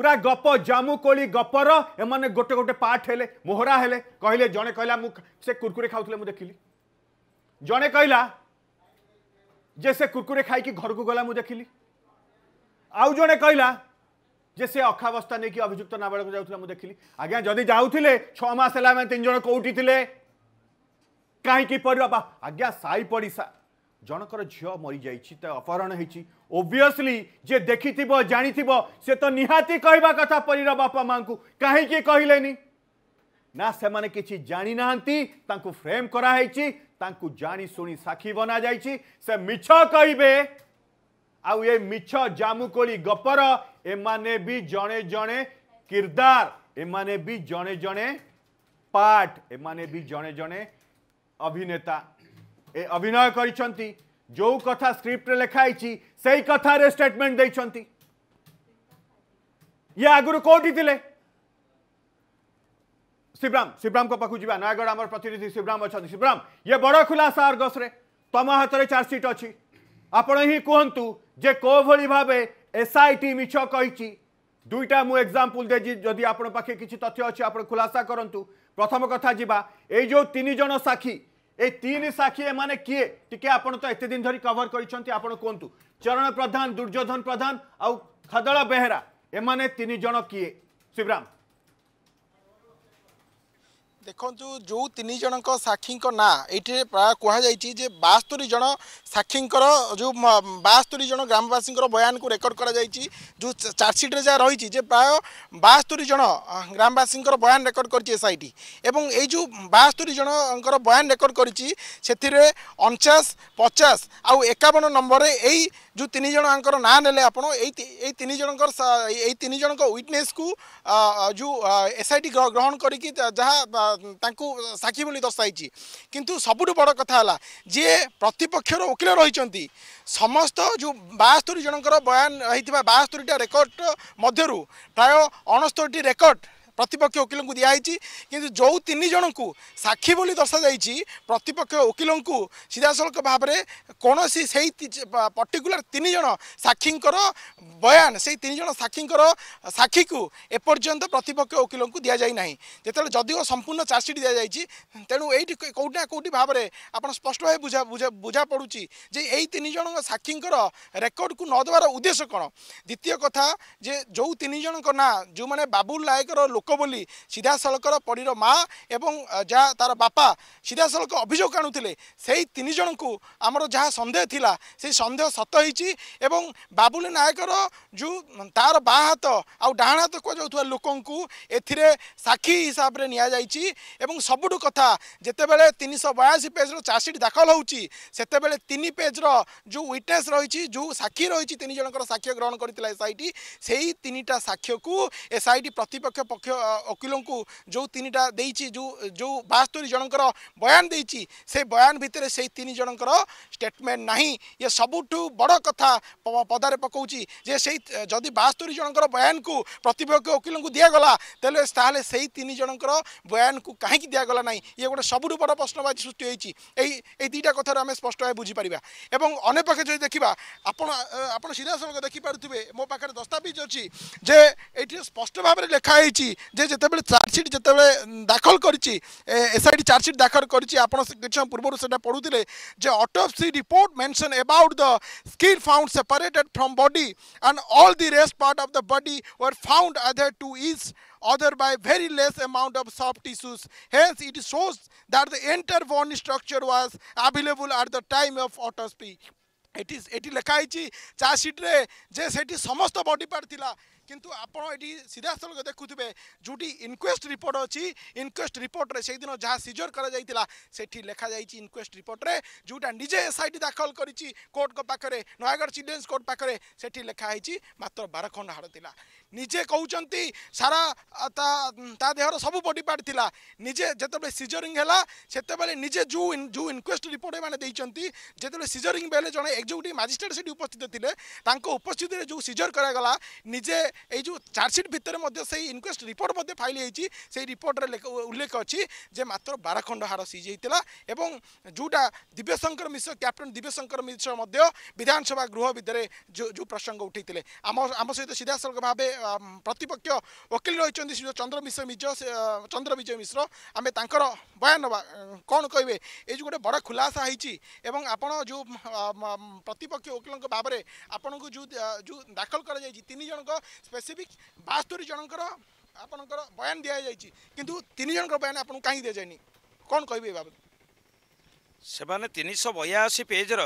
ପୁରା ଗପ ଜାମୁକୋଳି ଗପର ଏମାନେ ଗୋଟେ ଗୋଟେ ପାର୍ଟ ହେଲେ ମୋହରା ହେଲେ କହିଲେ ଜଣେ କହିଲା ମୁଁ ସେ କୁରକୁରେ ଖାଉଥିଲେ ମୁଁ ଦେଖିଲି ଜଣେ କହିଲା ଯେ ସେ କୁରକୁରେ ଖାଇକି ଘରକୁ ଗଲା ମୁଁ ଦେଖିଲି ଆଉ ଜଣେ କହିଲା ଯେ ସେ ଅଖାବସ୍ଥା ନେଇକି ଅଭିଯୁକ୍ତ ନାବାଳକୁ ଯାଉଥିଲା ମୁଁ ଦେଖିଲି ଆଜ୍ଞା ଯଦି ଯାଉଥିଲେ ଛଅ ମାସ ହେଲା ଆମେ ତିନି ଜଣ କେଉଁଠି ଥିଲେ କାହିଁକି ପରିବା ଆଜ୍ଞା ସାଇ ପଡ଼ିଶା ଜଣଙ୍କର ଝିଅ ମରିଯାଇଛି ତା ଅପହରଣ ହେଇଛି ଓଭିୟସଲି ଯିଏ ଦେଖିଥିବ ଜାଣିଥିବ ସେ ତ ନିହାତି କହିବା କଥା ପରୀର ବାପା ମାଆଙ୍କୁ କାହିଁକି କହିଲେନି ନା ସେମାନେ କିଛି ଜାଣିନାହାନ୍ତି ତାଙ୍କୁ ଫ୍ରେମ୍ କରାହେଇଛି ତାଙ୍କୁ ଜାଣି ଶୁଣି ସାକ୍ଷୀ ବନାଯାଇଛି ସେ ମିଛ କହିବେ ଆଉ ଏ ମିଛ ଜାମୁକୋଳି ଗପର ଏମାନେ ବି ଜଣେ ଜଣେ କିରଦାର ଏମାନେ ବି ଜଣେ ଜଣେ ପାର୍ଟ ଏମାନେ ବି ଜଣେ ଜଣେ ଅଭିନେତା এ অভিনয় করছেন যে কথা স্ক্রিপ্টে লেখা হয়েছি সেই কথার স্টেটমেন্ট দিয়েছেন ইয়ে আগর কোটি লে শিবরাম শিবরাম পাখু যা নয়াগড় আমার প্রতিনিধি শিবরাম অনেক শিবরাম ইয়ে বড় খুলাসা আর্গসরে তোম হাতের চার্জসিট অছি আপন হি কুহতু যে কোভাবে ভাবে এসআইটি মিছ কইছি দুইটা মু এক্সাম্পল দেছি যদি আপনার পাখে কিছু তথ্য অছি আপনার খুলাসা করতু প্রথম কথা যা এই যে তিনজন সাক্ষী এই তিন সাক্ষী এমানে কি টিকে আপন তো এত দিন ধরি কভর করছেন আপন কুহতু চরণ প্রধান দুর্যোধন প্রধান আউ বেহরা এমানে তিন জন কিয়ে শিবরাম ଦେଖନ୍ତୁ ଯେଉଁ ତିନି ଜଣଙ୍କ ସାକ୍ଷୀଙ୍କ ନାଁ ଏଇଠିରେ ପ୍ରାୟ କୁହାଯାଇଛି ଯେ ବାସ୍ତରୀ ଜଣ ସାକ୍ଷୀଙ୍କର ଯେଉଁ ବାସ୍ତରୀ ଜଣ ଗ୍ରାମବାସୀଙ୍କର ବୟାନକୁ ରେକର୍ଡ କରାଯାଇଛି ଯେଉଁ ଚାର୍ଜସିଟ୍ରେ ଯାହା ରହିଛି ଯେ ପ୍ରାୟ ବାସ୍ତରୀ ଜଣ ଗ୍ରାମବାସୀଙ୍କର ବୟାନ ରେକର୍ଡ କରିଛି ଏସ୍ଆଇଟି ଏବଂ ଏଇ ଯେଉଁ ବାସ୍ତରୀ ଜଣଙ୍କର ବୟାନ ରେକର୍ଡ କରିଛି ସେଥିରେ ଅଣଚାଶ ପଚାଶ ଆଉ ଏକାବନ ନମ୍ବରରେ ଏଇ जो आंकर ना ने विटनेस कु जो एसआइडी ग्रहण गरिक जहा त साक्षी पनि दर्शाइछ कि सबुठु बड कथा होला प्रतिपक्ष समस्त जो बारी जनको बयान बास्तोरी रेकर्ड मध्य प्रायः अणस्तरी रेकर्ड ପ୍ରତିପକ୍ଷ ଓକିଲଙ୍କୁ ଦିଆହେଇଛି କିନ୍ତୁ ଯେଉଁ ତିନି ଜଣଙ୍କୁ ସାକ୍ଷୀ ବୋଲି ଦର୍ଶାଯାଇଛି ପ୍ରତିପକ୍ଷ ଓକିଲଙ୍କୁ ସିଧାସଳଖ ଭାବରେ କୌଣସି ସେଇ ପର୍ଟିକୁଲାର ତିନି ଜଣ ସାକ୍ଷୀଙ୍କର ବୟାନ ସେଇ ତିନି ଜଣ ସାକ୍ଷୀଙ୍କର ସାକ୍ଷୀକୁ ଏପର୍ଯ୍ୟନ୍ତ ପ୍ରତିପକ୍ଷ ଓକିଲଙ୍କୁ ଦିଆଯାଇ ନାହିଁ ଯେତେବେଳେ ଯଦିଓ ସମ୍ପୂର୍ଣ୍ଣ ଚାଷୀଟି ଦିଆଯାଇଛି ତେଣୁ ଏଇଠି କେଉଁଠି ନା କେଉଁଠି ଭାବରେ ଆପଣ ସ୍ପଷ୍ଟ ଭାବେ ବୁଝା ବୁଝା ପଡ଼ୁଛି ଯେ ଏଇ ତିନି ଜଣଙ୍କ ସାକ୍ଷୀଙ୍କର ରେକର୍ଡ଼କୁ ନଦେବାର ଉଦ୍ଦେଶ୍ୟ କ'ଣ ଦ୍ୱିତୀୟ କଥା ଯେ ଯେଉଁ ତିନି ଜଣଙ୍କ ନାଁ ଯେଉଁମାନେ ବାବୁଲ ନାୟକର ଲୋକ ବୋଲି ସିଧାସଳଖର ପଡ଼ିର ମା ଏବଂ ଯାହା ତାର ବାପା ସିଧାସଳଖ ଅଭିଯୋଗ ଆଣୁଥିଲେ ସେଇ ତିନି ଜଣଙ୍କୁ ଆମର ଯାହା ସନ୍ଦେହ ଥିଲା ସେଇ ସନ୍ଦେହ ସତ ହେଇଛି ଏବଂ ବାବୁଲି ନାୟକର ଯେଉଁ ତାର ବାଁ ହାତ ଆଉ ଡାହାଣ ହାତ କୁହାଯାଉଥିବା ଲୋକଙ୍କୁ ଏଥିରେ ସାକ୍ଷୀ ହିସାବରେ ନିଆଯାଇଛି ଏବଂ ସବୁଠୁ କଥା ଯେତେବେଳେ ତିନିଶହ ବୟାଅଶୀ ପେଜ୍ର ଚାର୍ଜସିଟ୍ ଦାଖଲ ହେଉଛି ସେତେବେଳେ ତିନି ପେଜ୍ର ଯେଉଁ ୱିଟନେସ୍ ରହିଛି ଯେଉଁ ସାକ୍ଷୀ ରହିଛି ତିନି ଜଣଙ୍କର ସାକ୍ଷ୍ୟ ଗ୍ରହଣ କରିଥିଲା ଏସ୍ଆଇଟି ସେଇ ତିନିଟା ସାକ୍ଷ୍ୟକୁ ଏସ୍ଆଇଟି ପ୍ରତିପକ୍ଷ ପକ୍ଷ ମୁଖ୍ୟ ଓକିଲଙ୍କୁ ଯେଉଁ ତିନିଟା ଦେଇଛି ଯେଉଁ ଯେଉଁ ବାସ୍ତରୀ ଜଣଙ୍କର ବୟାନ ଦେଇଛି ସେ ବୟାନ ଭିତରେ ସେଇ ତିନି ଜଣଙ୍କର ଷ୍ଟେଟମେଣ୍ଟ ନାହିଁ ଇଏ ସବୁଠୁ ବଡ଼ କଥା ପଦାରେ ପକାଉଛି ଯେ ସେଇ ଯଦି ବାସ୍ତରୀ ଜଣଙ୍କର ବୟାନକୁ ପ୍ରତିପକ୍ଷ ଓକିଲଙ୍କୁ ଦିଆଗଲା ତାହେଲେ ତାହେଲେ ସେଇ ତିନି ଜଣଙ୍କର ବୟାନକୁ କାହିଁକି ଦିଆଗଲା ନାହିଁ ଇଏ ଗୋଟେ ସବୁଠୁ ବଡ଼ ପ୍ରଶ୍ନବାଚୀ ସୃଷ୍ଟି ହୋଇଛି ଏଇ ଏଇ ଦୁଇଟା କଥାରୁ ଆମେ ସ୍ପଷ୍ଟ ଭାବେ ବୁଝିପାରିବା ଏବଂ ଅନ୍ୟ ପକ୍ଷେ ଯଦି ଦେଖିବା ଆପଣ ଆପଣ ସିଧାସଳଖ ଦେଖିପାରୁଥିବେ ମୋ ପାଖରେ ଦସ୍ତାବିଜ ଅଛି ଯେ ଏଠି ସ୍ପଷ୍ଟ ଭାବରେ ଲେଖା ହେଇଛି যে যেতবে চার্জসিট যেতবে দাখল করেছি এসআইটি চার্জসিট দাখল করেছি আপনার কিছু সময় পূর্ব সেটা পড়ুলে যে autopsy report mention about the skin found separated from body and all the rest part of the body were found other to is other by very less amount of soft tissues. Hence, it shows that the entire bone structure was available at the time of autopsy. It is, it is লেখা হয়েছি চার্জসিট্রে যে সেটি সমস্ত body part লা কিন্তু আপনার এটি সিধা সিধাসলখ দেখুবে যেটি ইনকোয়েস্ট রিপোর্ট অছি ইনকোয়েস্ট সেই দিন যা সিজর করা যাই সেটি লেখা যাই ইনকোয়েস্ট রিপোর্টে যেটা নিজে এসআইটি দাখল করেছি কোর্টক পাখে নয়াগড় চিলড্রেন্স কোর্ট পাখে সেটি লেখা হয়েছি মাত্র বার খণ্ড হাড় লা ନିଜେ କହୁଛନ୍ତି ସାରା ତା ତା ଦେହର ସବୁ ବଡି ପାର୍ଟ ଥିଲା ନିଜେ ଯେତେବେଳେ ସିଜରିଂ ହେଲା ସେତେବେଳେ ନିଜେ ଯେଉଁ ଯେଉଁ ଇନକ୍ୱେଷ୍ଟ ରିପୋର୍ଟ ଏମାନେ ଦେଇଛନ୍ତି ଯେତେବେଳେ ସିଜରିଂ ବେଳେ ଜଣେ ଏକ୍ଜିକ୍ୟୁଟିଭ୍ ମାଜିଷ୍ଟ୍ରେଟ୍ ସେଠି ଉପସ୍ଥିତ ଥିଲେ ତାଙ୍କ ଉପସ୍ଥିତିରେ ଯେଉଁ ସିଜର କରାଗଲା ନିଜେ ଏଇ ଯେଉଁ ଚାର୍ଜସିଟ୍ ଭିତରେ ମଧ୍ୟ ସେଇ ଇନକ୍ୱେଷ୍ଟ ରିପୋର୍ଟ ମଧ୍ୟ ଫାଇଲ୍ ହେଇଛି ସେଇ ରିପୋର୍ଟରେ ଉଲ୍ଲେଖ ଅଛି ଯେ ମାତ୍ର ବାର ଖଣ୍ଡ ହାର ସିଜ୍ ହେଇଥିଲା ଏବଂ ଯେଉଁଟା ଦିବ୍ୟଶଙ୍କର ମିଶ୍ର କ୍ୟାପ୍ଟେନ୍ ଦିବ୍ୟଶଙ୍କର ମିଶ୍ର ମଧ୍ୟ ବିଧାନସଭା ଗୃହ ଭିତରେ ଯେଉଁ ପ୍ରସଙ୍ଗ ଉଠାଇଥିଲେ ଆମ ଆମ ସହିତ ସିଧାସଳଖ ଭାବେ प्रतिपक्षकिल चन्द्रमिश्र मिज चन्द्र विजय मिश्र आमे बयान कन् कहि गए बडा खुलासा आपो जो प्रतिपक्ष ओकिल भावर आपणको जुन जो दाखल गरिपेसिफिक बाहोरी जनको आप बयान दिन्छ किन तिनज बयान आउँ किसेति बयासी पेज पेजर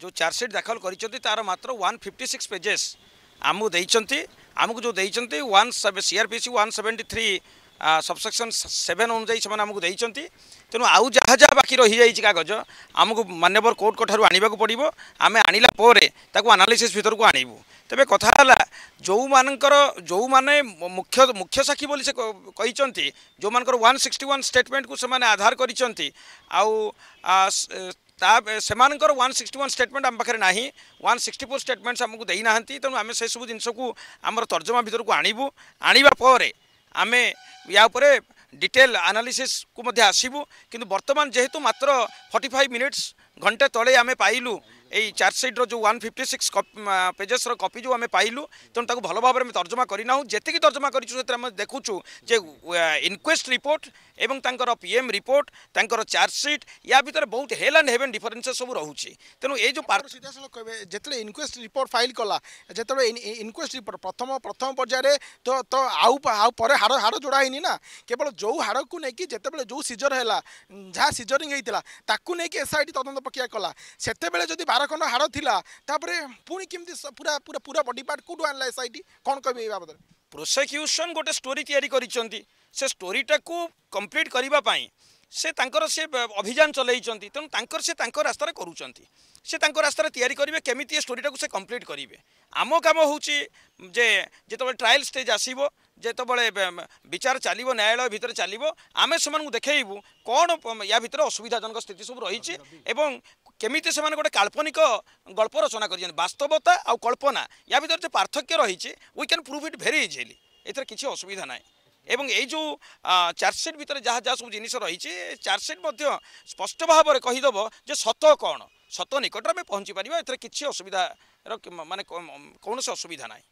जो चार्जसिट दाखल कर तार मत वान फिफ्टी सिक्स पेजेस आमुक जो one CrPC one seventy three subsection seven अनुसार दिन्छ तेणु आउ जहाँ जहाँ बाँकी रहिरहे कगज आमु मान्यवर कोर्टको ठुवा पर्व आमे आण तनालिसिस् भित्र आणबु तपाईँ कथा होलाउने मुख्य साक्षी पनि जो म सिक्सटी वान् स्टेटमेन्टको आधार गरिन्छ आउ তা ସେମାନଙ୍କର ୱାନ୍ ସିକ୍ସଟି ୱାନ୍ ଷ୍ଟେଟମେଣ୍ଟ ଆମ ପାଖରେ ନାହିଁ ୱାନ୍ ସିକ୍ସଟି ଫୋର୍ ଷ୍ଟେଟମେଣ୍ଟସ୍ ଆମକୁ ଦେଇନାହାନ୍ତି ତେଣୁ ଆମେ ସେସବୁ ଜିନିଷକୁ ଆମର ତର୍ଜମା ଭିତରକୁ ଆଣିବୁ ଆଣିବା ପରେ ଆମେ ୟା ଉପରେ ডিটেল আনালিসিসু আসবু কিন্তু বর্তমান যেহেতু মাত্র ফর্টি ফাইভ মিনিটস ঘণ্টে তলে আমি পাইলু এই ଚାର୍ଜସିଟ୍ର ଯେଉଁ ୱାନ୍ ଫିଫ୍ଟି ସିକ୍ସ ପେଜେସ୍ର କପି ଯେଉଁ ଆମେ ପାଇଲୁ ତେଣୁ ତାକୁ ଭଲ ଭାବରେ ଆମେ ତର୍ଜମା କରିନାହୁଁ ଯେତିକି ତର୍ଜମା କରିଛୁ ସେଥିରେ ଆମେ ଦେଖୁଛୁ ଯେ ଇନକ୍ୱେଷ୍ଟ ରିପୋର୍ଟ ଏବଂ ତାଙ୍କର ପି ଏମ୍ ରିପୋର୍ଟ ତାଙ୍କର ଚାର୍ଜସିଟ୍ ୟା ଭିତରେ ବହୁତ ହେଲ୍ ଆଣ୍ଡ ହେଭେନ୍ ଡିଫରେନ୍ସେସ୍ ସବୁ ରହୁଛି ତେଣୁ ଏଇ ଯେଉଁ ପାର୍କ ସିଧାସଳଖ କହିବେ ଯେତେବେଳେ ଇନକ୍ୱେଷ୍ଟ ରିପୋର୍ଟ ଫାଇଲ୍ କଲା ଯେତେବେଳେ ଇନକ୍ୱେଷ୍ଟ ରିପୋର୍ଟ ପ୍ରଥମ ପ୍ରଥମ ପର୍ଯ୍ୟାୟରେ ତ ତ ଆଉ ଆଉ ପରେ ହାଡ଼ ହାଡ଼ ଯୋଡ଼ା ହେଇନି ନା କେବଳ ଯେଉଁ ହାଡ଼କୁ ନେଇକି ଯେତେବେଳେ ଯେଉଁ ସିଜର ହେଲା ଯାହା ସିଜରିଂ ହେଇଥିଲା ତାକୁ ନେଇକି ଏସ୍ଆଇଟି ତଦନ୍ତ ପ୍ରକ୍ରିୟା କଲା ସେତେବେଳେ ଯଦି ବାର ଖଣ୍ଡ ହାଡ଼ ଥିଲା ତାପରେ ପୁଣି କେମିତି ପୁରା ପୁରା ପୁରା ବଡି ପାର୍ଟ କେଉଁଠୁ ଆଣିଲା ସାଇଟି କ'ଣ କହିବେ ଏଇ ବାବଦରେ ପ୍ରୋସେକ୍ୟୁସନ୍ ଗୋଟେ ଷ୍ଟୋରି ତିଆରି କରିଛନ୍ତି ସେ ଷ୍ଟୋରିଟାକୁ କମ୍ପ୍ଲିଟ୍ କରିବା ପାଇଁ ସେ ତାଙ୍କର ସେ ଅଭିଯାନ ଚଲେଇଛନ୍ତି ତେଣୁ ତାଙ୍କର ସେ ତାଙ୍କ ରାସ୍ତାରେ କରୁଛନ୍ତି ସେ ତାଙ୍କ ରାସ୍ତାରେ ତିଆରି କରିବେ କେମିତି ଏ ଷ୍ଟୋରିଟାକୁ ସେ କମ୍ପ୍ଲିଟ୍ କରିବେ ଆମ କାମ ହେଉଛି ଯେ ଯେତେବେଳେ ଟ୍ରାଏଲ୍ ଷ୍ଟେଜ୍ ଆସିବ ଯେତେବେଳେ ବିଚାର ଚାଲିବ ନ୍ୟାୟାଳୟ ଭିତରେ ଚାଲିବ ଆମେ ସେମାନଙ୍କୁ ଦେଖେଇବୁ କଣ ୟା ଭିତରେ ଅସୁବିଧାଜନକ ସ୍ଥିତି ସବୁ ରହିଛି ଏବଂ কেমিতে সে গোটে কাল্পনিক গল্প রচনা করছেন বাস্তবতা আউ কল্পনা ইয়া ভিতরে যে পার্থক্য রয়েছে we can prove it very easily এতে কিছু অসুবিধা নাই এবং এই যে চার্জসিট ভিতরে যা যা সব জিনিস রয়েছে চার্জসিট মধ্যে স্পষ্ট ভাবে কহিদব যে সত কণ সত নিকটে আমি পৌঁছি পারিবা এতে কিছু অসুবিধার মানে কৌশি অসুবিধা নাই